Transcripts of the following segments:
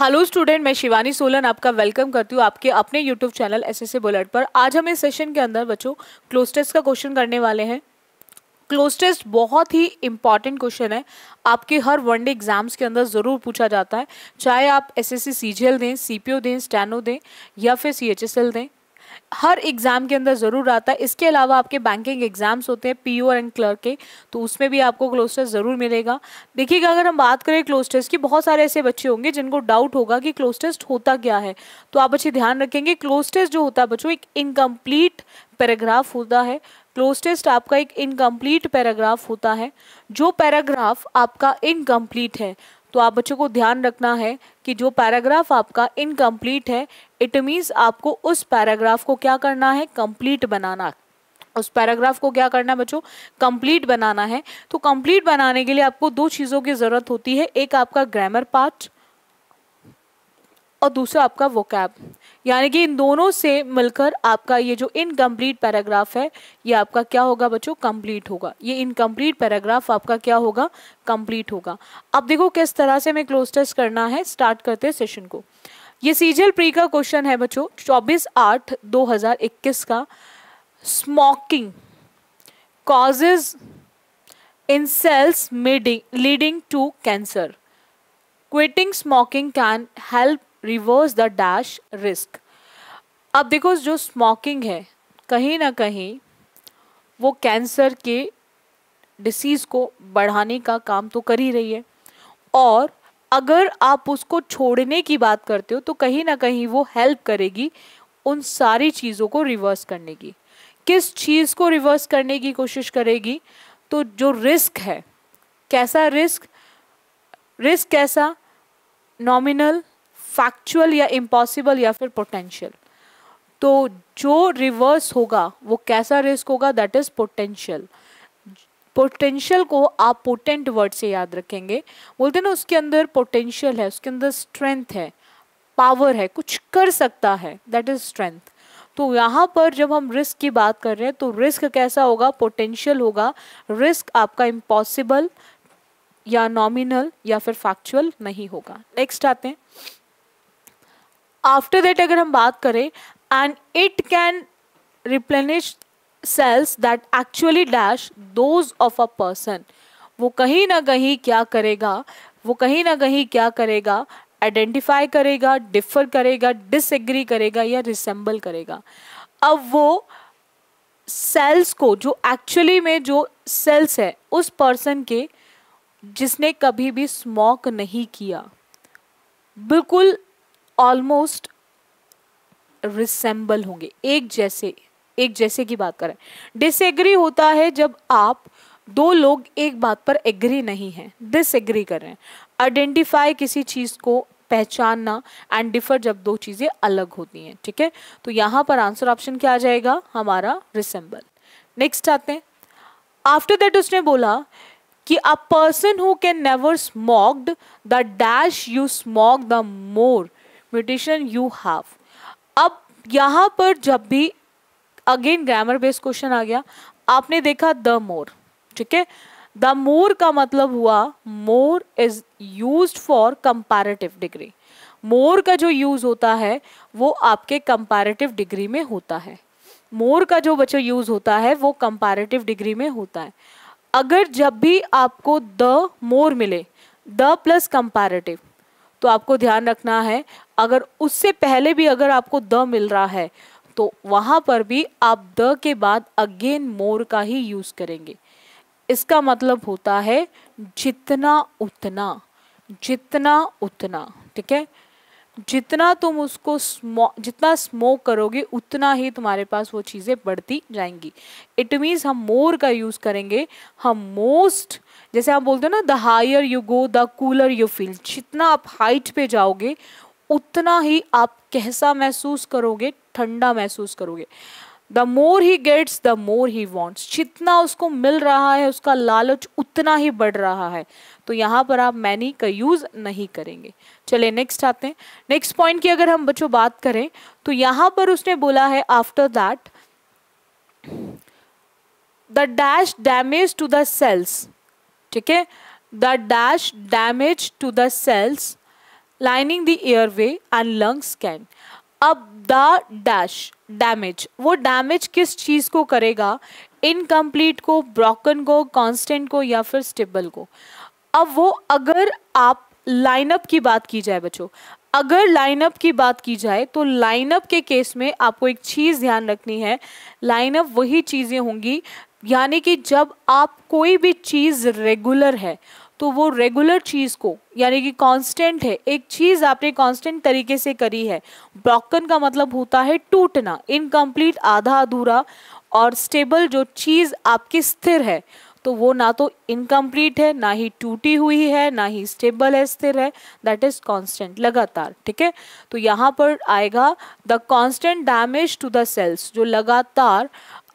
Hello student मैं शिवानी सोलन आपका welcome करती हूँ आपके अपने YouTube channel S S bullet पर आज हम इस सेशन के अंदर बच्चों क्लोज टेस्ट का क्वेश्चन करने वाले हैं क्लोज टेस्ट बहुत ही इंपॉर्टेंट क्वेश्चन है आपके हर वनडे एग्जाम्स के अंदर ज़रूर पूछा जाता है चाहे आप S S C C G L दें सी पी ओ दें स्टैनो दें या फिर सी एच एस एल दें हर एग्ज़ाम के अंदर ज़रूर आता है इसके अलावा आपके बैंकिंग एग्ज़ाम्स होते हैं पी एंड क्लर्क के तो उसमें भी आपको क्लोज ज़रूर मिलेगा देखिएगा अगर हम बात करें क्लोज की बहुत सारे ऐसे बच्चे होंगे जिनको डाउट होगा कि क्लोस्टेस्ट होता क्या है तो आप अच्छे ध्यान रखेंगे क्लोस्टेस्ट जो होता है बच्चों एक इनकम्प्लीट पैराग्राफ होता है क्लोज टेस्ट आपका एक इनकम्प्लीट पैराग्राफ होता है जो पैराग्राफ आपका इनकम्प्लीट है तो आप बच्चों को ध्यान रखना है कि जो पैराग्राफ आपका इनकम्प्लीट है इट मीन्स आपको उस पैराग्राफ को क्या करना है कंप्लीट बनाना उस पैराग्राफ को क्या करना है बच्चों कंप्लीट बनाना है तो कंप्लीट बनाने के लिए आपको दो चीज़ों की ज़रूरत होती है एक आपका ग्रामर पार्ट और दूसरा आपका वोकैब यानी कि इन दोनों से मिलकर आपका ये जो इनकम्प्लीट पैराग्राफ है ये आपका क्या होगा बच्चों कंप्लीट होगा ये इनकम्प्लीट पैराग्राफ आपका क्या होगा कंप्लीट होगा अब देखो किस तरह से हमें क्लोज टेस्ट करना है स्टार्ट करते हैं सेशन को ये सीजल प्री का क्वेश्चन है बच्चों 24 आठ 2021 का smoking causes in cells leading to cancer quitting smoking can help reverse the dash risk अब देखो जो स्मोकिंग है कहीं ना कहीं वो कैंसर के डिसीज़ को बढ़ाने का काम तो कर ही रही है और अगर आप उसको छोड़ने की बात करते हो तो कहीं ना कहीं वो हेल्प करेगी उन सारी चीज़ों को रिवर्स करने की किस चीज़ को रिवर्स करने की कोशिश करेगी तो जो रिस्क है कैसा रिस्क रिस्क कैसा नॉमिनल फैक्चुअल या इम्पॉसिबल या फिर पोटेंशियल तो जो रिवर्स होगा वो कैसा रिस्क होगा दैट इज़ पोटेंशियल पोटेंशियल को आप पोटेंट वर्ड से याद रखेंगे बोलते ना उसके अंदर पोटेंशियल है उसके अंदर स्ट्रेंथ है पावर है कुछ कर सकता है दैट इज स्ट्रेंथ तो यहाँ पर जब हम रिस्क की बात कर रहे हैं तो रिस्क कैसा होगा पोटेंशियल होगा रिस्क आपका इम्पॉसिबल या नॉमिनल या फिर फैक्चुअल नहीं होगा नेक्स्ट आते हैं आफ्टर दैट अगर हम बात करें and it can replenish cells that actually dash those of a person वो कहीं ना कहीं क्या करेगा वो कहीं ना कहीं क्या करेगा आइडेंटिफाई करेगा डिफर करेगा डिसएग्री करेगा या रिसेंबल करेगा अब वो सेल्स को जो एक्चुअली में जो सेल्स है उस पर्सन के जिसने कभी भी स्मोक नहीं किया बिल्कुल ऑलमोस्ट रिसेंबल होंगे एक जैसे एक जैसे की बात करें डिसएग्री होता है जब आप दो लोग एक बात पर एग्री नहीं हैं डिसएग्री कर रहे हैं आइडेंटिफाई किसी चीज़ को पहचानना एंड डिफर जब दो चीज़ें अलग होती हैं ठीक है ठीके? तो यहाँ पर आंसर ऑप्शन क्या आ जाएगा हमारा रिसेंबल नेक्स्ट आते हैं आफ्टर दैट उसने बोला कि a person who can never smoked the dash you smoke the more mutation you have अब यहाँ पर जब भी अगेन ग्रामर बेस्ड क्वेश्चन आ गया आपने देखा द मोर ठीक है द मोर का मतलब हुआ more is use for comparative degree more का जो यूज होता है वो आपके कंपेरेटिव डिग्री में होता है मोर का जो बच्चों यूज होता है वो कंपेरेटिव डिग्री में होता है अगर जब भी आपको द मोर मिले द प्लस कंपेरेटिव तो आपको ध्यान रखना है अगर उससे पहले भी अगर आपको द मिल रहा है तो वहाँ पर भी आप द के बाद अगेन मोर का ही यूज़ करेंगे इसका मतलब होता है जितना उतना जितना उतना ठीक है जितना तुम उसको स्मो जितना स्मोक करोगे उतना ही तुम्हारे पास वो चीज़ें बढ़ती जाएंगी इट मीन्स हम मोर का यूज़ करेंगे हम मोस्ट जैसे आप बोलते हो ना the higher you go the cooler you feel जितना आप हाइट पे जाओगे उतना ही आप कैसा महसूस करोगे ठंडा महसूस करोगे the more he gets the more he wants जितना उसको मिल रहा है उसका लालच उतना ही बढ़ रहा है तो यहाँ पर आप मैनी का यूज़ नहीं करेंगे चले नेक्स्ट आते हैं नेक्स्ट पॉइंट की अगर हम बच्चों बात करें तो यहाँ पर उसने बोला है after that the dash damage to the cells ठीक है the dash damage to the cells lining the airway and lungs canned अब द डैश डैमेज वो डैमेज किस चीज़ को करेगा इनकम्प्लीट को ब्रोकन को कांस्टेंट को या फिर स्टेबल को अब वो अगर आप लाइनअप की बात की जाए बच्चों अगर लाइनअप की बात की जाए तो लाइनअप के केस में आपको एक चीज़ ध्यान रखनी है लाइनअप वही चीज़ें होंगी यानी कि जब आप कोई भी चीज़ रेगुलर है तो वो रेगुलर चीज़ को यानी कि कांस्टेंट है एक चीज़ आपने कांस्टेंट तरीके से करी है ब्रोकन का मतलब होता है टूटना इनकम्प्लीट आधा अधूरा और स्टेबल जो चीज़ आपकी स्थिर है तो वो ना तो इनकम्प्लीट है ना ही टूटी हुई है ना ही स्टेबल है स्थिर है दैट इज कांस्टेंट लगातार ठीक है तो यहाँ पर आएगा the constant damage to the cells जो लगातार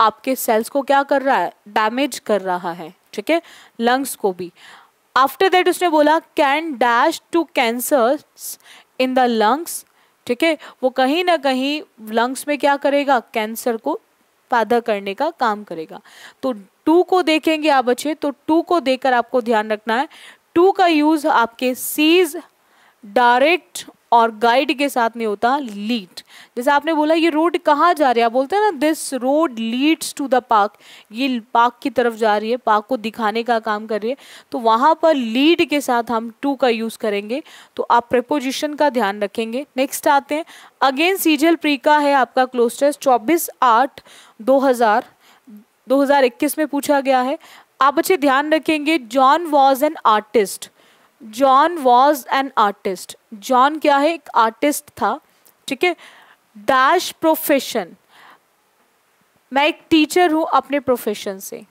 आपके सेल्स को क्या कर रहा है डैमेज कर रहा है ठीक है लंग्स को भी आफ्टर दैट उसने बोला can dash to cancer in the lungs ठीक है वो कहीं ना कहीं लंग्स में क्या करेगा कैंसर को पैदा करने का काम करेगा तो टू को देखेंगे आप बच्चे तो टू को देखकर आपको ध्यान रखना है टू का यूज़ आपके सीज डायरेक्ट और गाइड के साथ नहीं होता लीड जैसे आपने बोला ये रोड कहाँ जा रही है आप बोलते हैं ना this road leads to the park ये पार्क की तरफ जा रही है पार्क को दिखाने का काम कर रही है तो वहाँ पर लीड के साथ हम टू का यूज़ करेंगे तो आप प्रपोजिशन का ध्यान रखेंगे नेक्स्ट आते हैं अगेन सीजल प्री का है आपका क्लोज टेस्ट चौबीस आठ दो हज़ार 2021 में पूछा गया है आप बच्चे ध्यान रखेंगे John was an artist John was an artist John क्या है एक आर्टिस्ट था ठीक है डैश प्रोफेशन मैं एक टीचर हूँ अपने प्रोफेशन से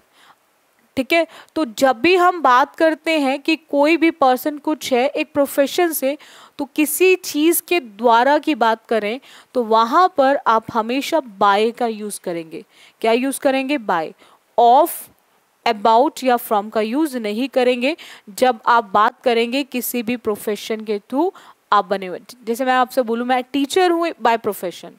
ठीक है तो जब भी हम बात करते हैं कि कोई भी पर्सन कुछ है एक प्रोफेशन से तो किसी चीज़ के द्वारा की बात करें तो वहाँ पर आप हमेशा बाय का यूज़ करेंगे क्या यूज़ करेंगे बाय ऑफ अबाउट या फ्रॉम का यूज़ नहीं करेंगे जब आप बात करेंगे किसी भी प्रोफेशन के थ्रू आप बने हुए जैसे मैं आपसे बोलूँ मैं टीचर हूँ बाय प्रोफेशन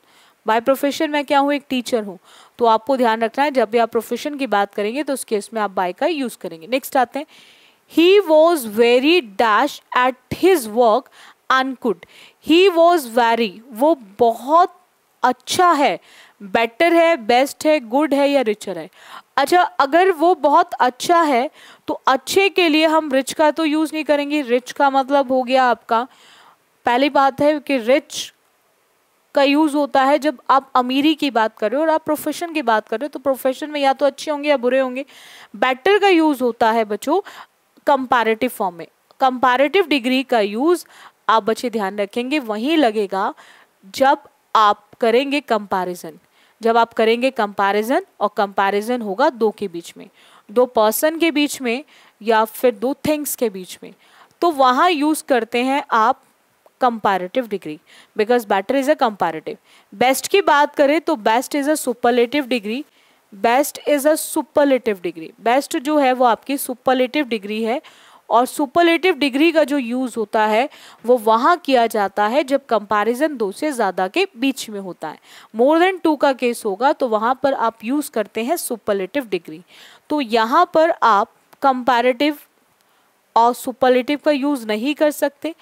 बाय प्रोफेशन मैं क्या हूँ एक टीचर हूँ तो आपको ध्यान रखना है जब भी आप प्रोफेशन की बात करेंगे तो उस केस में आप बाय का यूज़ करेंगे नेक्स्ट आते हैं he was very dash at his work and could he was very वो बहुत अच्छा है बेटर है बेस्ट है गुड है या रिचर है अच्छा अगर वो बहुत अच्छा है तो अच्छे के लिए हम रिच का तो यूज़ नहीं करेंगे रिच का मतलब हो गया आपका पहली बात है कि रिच का यूज़ होता है जब आप अमीरी की बात कर रहे हो और आप प्रोफेशन की बात कर रहे हो तो प्रोफेशन में या तो अच्छे होंगे या बुरे होंगे बेटर का यूज़ होता है बच्चों कंपैरेटिव फॉर्म में कंपैरेटिव डिग्री का यूज़ आप बच्चे ध्यान रखेंगे वहीं लगेगा जब आप करेंगे कंपैरिजन जब आप करेंगे कंपैरिजन और कंपैरिजन होगा दो के बीच में दो पर्सन के बीच में या फिर दो थिंग्स के बीच में तो वहाँ यूज़ करते हैं आप comparative degree because better is a comparative best की बात करें तो best is a superlative degree best is a superlative degree best जो है वो आपकी सुपरलेटिव डिग्री है और सुपरलेटिव डिग्री का जो यूज़ होता है वो वहाँ किया जाता है जब कंपैरिजन दो से ज़्यादा के बीच में होता है मोर देन टू का केस होगा तो वहाँ पर आप यूज़ करते हैं सुपरलेटिव डिग्री तो यहाँ पर आप कंपैरेटिव और सुपरलेटिव का यूज़ नहीं कर सकते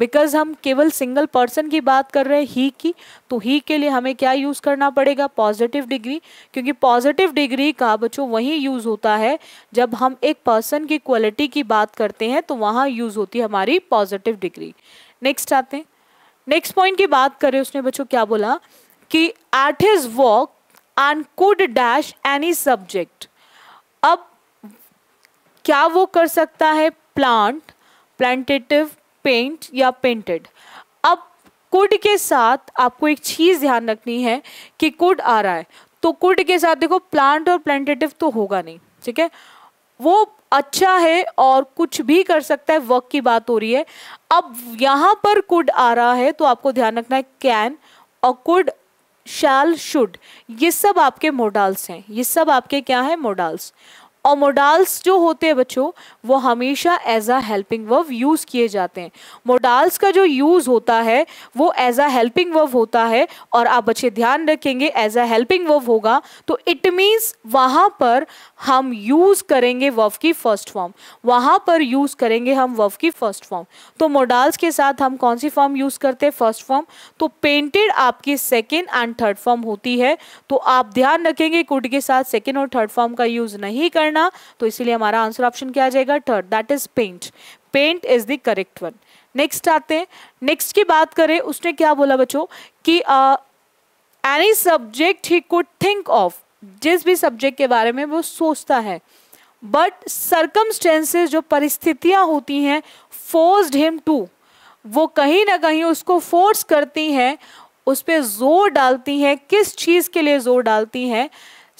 बिकॉज हम केवल सिंगल पर्सन की बात कर रहे हैं ही की तो ही के लिए हमें क्या यूज़ करना पड़ेगा पॉजिटिव डिग्री क्योंकि पॉजिटिव डिग्री का बच्चों वहीं यूज़ होता है जब हम एक पर्सन की क्वालिटी की बात करते हैं तो वहाँ यूज़ होती है हमारी पॉजिटिव डिग्री नेक्स्ट आते हैं नेक्स्ट पॉइंट की बात करें उसने बच्चों क्या बोला कि at his work and could dash any subject अब क्या वो कर सकता है प्लांट प्लांटेटिव पेंट या पेंटेड अब कुड के साथ आपको एक चीज़ ध्यान रखनी है कि कुड आ रहा है तो कुड के साथ देखो प्लांट और प्लांटेटिव तो होगा नहीं ठीक है वो अच्छा है और कुछ भी कर सकता है वर्क की बात हो रही है अब यहाँ पर कुड आ रहा है तो आपको ध्यान रखना है कैन और कुड शैल शुड ये सब आपके मोडाल्स हैं ये सब आपके क्या हैं मोडाल्स और मोडाल्स जो होते हैं बच्चों वो हमेशा as a helping verb use किए जाते हैं मोडाल्स का जो यूज़ होता है वो एज अ हेल्पिंग वर्व होता है और आप बच्चे ध्यान रखेंगे एज अ हेल्पिंग वर्व होगा तो इट मीन्स वहाँ पर हम यूज़ करेंगे वर्व की फर्स्ट फॉर्म वहाँ पर यूज़ करेंगे हम वर्व की फर्स्ट फॉर्म तो मोडाल्स के साथ हम कौन सी फॉर्म यूज़ करते हैं फर्स्ट फॉर्म तो पेंटेड आपकी सेकेंड एंड थर्ड फॉर्म होती है तो आप ध्यान रखेंगे कुड के साथ सेकेंड और थर्ड फॉर्म का यूज़ नहीं करना करना तो इसीलिए हमारा आंसर ऑप्शन क्या आ जाएगा third that is paint paint is the correct one next आते हैं नेक्स्ट की बात करें उसने क्या बोला बच्चों कि any subject he could think of जिस भी सब्जेक्ट के बारे में वो सोचता है बट सरकमस्टेंसेज जो परिस्थितियां होती हैं फोर्स्ड हिम टू वो कहीं ना कहीं उसको फोर्स करती हैं उस पर जोर डालती हैं किस चीज़ के लिए जोर डालती हैं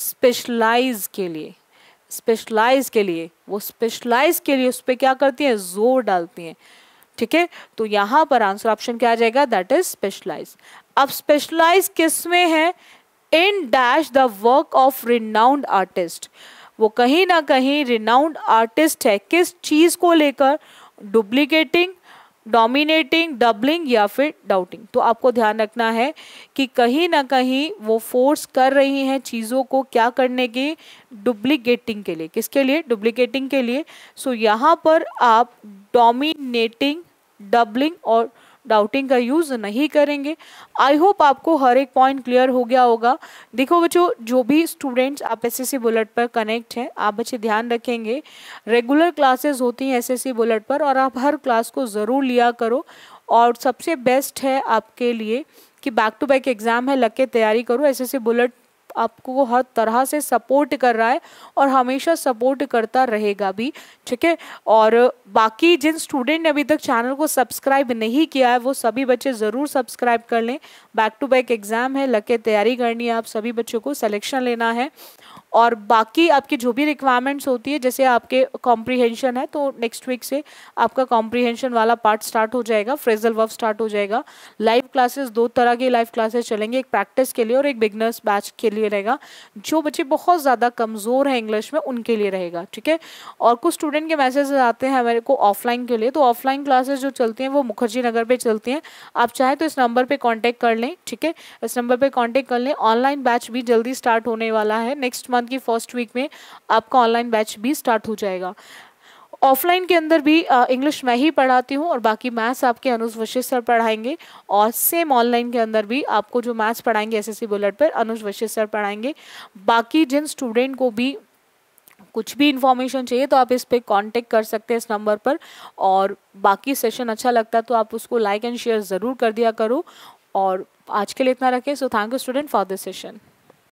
स्पेशलाइज के लिए स्पेशलाइज के लिए वो स्पेशलाइज के लिए उस पर क्या करती हैं जोर डालती हैं ठीक है तो यहाँ पर आंसर ऑप्शन क्या आ जाएगा दैट इज स्पेशलाइज अब स्पेशलाइज किस में है in dash the work of renowned artist वो कहीं ना कहीं रिनाउंड आर्टिस्ट है किस चीज़ को लेकर डुप्लीकेटिंग डोमिनेटिंग डबलिंग या फिर डाउटिंग तो आपको ध्यान रखना है कि कहीं ना कहीं वो फोर्स कर रही हैं चीज़ों को क्या करने की डुप्लीकेटिंग के लिए किसके लिए डुप्लीकेटिंग के लिए सो so, यहाँ पर आप डोमिनेटिंग डबलिंग और डाउटिंग का यूज़ नहीं करेंगे आई होप आपको हर एक पॉइंट क्लियर हो गया होगा देखो बच्चों जो भी स्टूडेंट्स आप एस एस बुलेट पर कनेक्ट हैं आप बच्चे ध्यान रखेंगे रेगुलर क्लासेस होती हैं एस एस बुलेट पर और आप हर क्लास को ज़रूर लिया करो और सबसे बेस्ट है आपके लिए कि बैक टू बैक एग्ज़ाम है लग के तैयारी करो एस एस बुलेट आपको हर तरह से सपोर्ट कर रहा है और हमेशा सपोर्ट करता रहेगा भी ठीक है और बाकी जिन स्टूडेंट ने अभी तक चैनल को सब्सक्राइब नहीं किया है वो सभी बच्चे ज़रूर सब्सक्राइब कर लें बैक टू बैक एग्ज़ाम है लग के तैयारी करनी है आप सभी बच्चों को सलेक्शन लेना है और बाकी आपकी जो भी रिक्वायरमेंट्स होती है जैसे आपके कॉम्प्रीहेंशन है तो नेक्स्ट वीक से आपका कॉम्प्रीहेंशन वाला पार्ट स्टार्ट हो जाएगा फ्रेजल वर्क स्टार्ट हो जाएगा लाइव क्लासेस दो तरह की लाइव क्लासेस चलेंगे एक प्रैक्टिस के लिए और एक बिगनर्स बैच के लिए रहेगा जो बच्चे बहुत ज़्यादा कमज़ोर हैं इंग्लिश में उनके लिए रहेगा ठीक है और कुछ स्टूडेंट के मैसेज आते हैं हमारे को ऑफलाइन के लिए तो ऑफलाइन क्लासेज जो चलती हैं वो मुखर्जी नगर पर चलती हैं आप चाहें तो इस नंबर पर कॉन्टैक्ट कर लें ठीक है इस नंबर पर कॉन्टैक्ट कर लें ऑनलाइन बैच भी जल्दी स्टार्ट होने वाला है नेक्स्ट मंथ मंथ की फर्स्ट वीक में आपका ऑनलाइन बैच भी स्टार्ट हो जाएगा ऑफलाइन के अंदर भी इंग्लिश मैं ही पढ़ाती हूँ और बाकी मैथ्स आपके अनुज वशिष्ठ सर पढ़ाएंगे और सेम ऑनलाइन के अंदर भी आपको जो मैथ्स पढ़ाएंगे एसएससी बुलेट पर अनुज वशिष्ठ सर पढ़ाएंगे बाकी जिन स्टूडेंट को भी कुछ भी इन्फॉर्मेशन चाहिए तो आप इस पर कांटेक्ट कर सकते हैं इस नंबर पर और बाकी सेशन अच्छा लगता है तो आप उसको लाइक एंड शेयर ज़रूर कर दिया करो और आज के लिए इतना रखें so thank you student for this session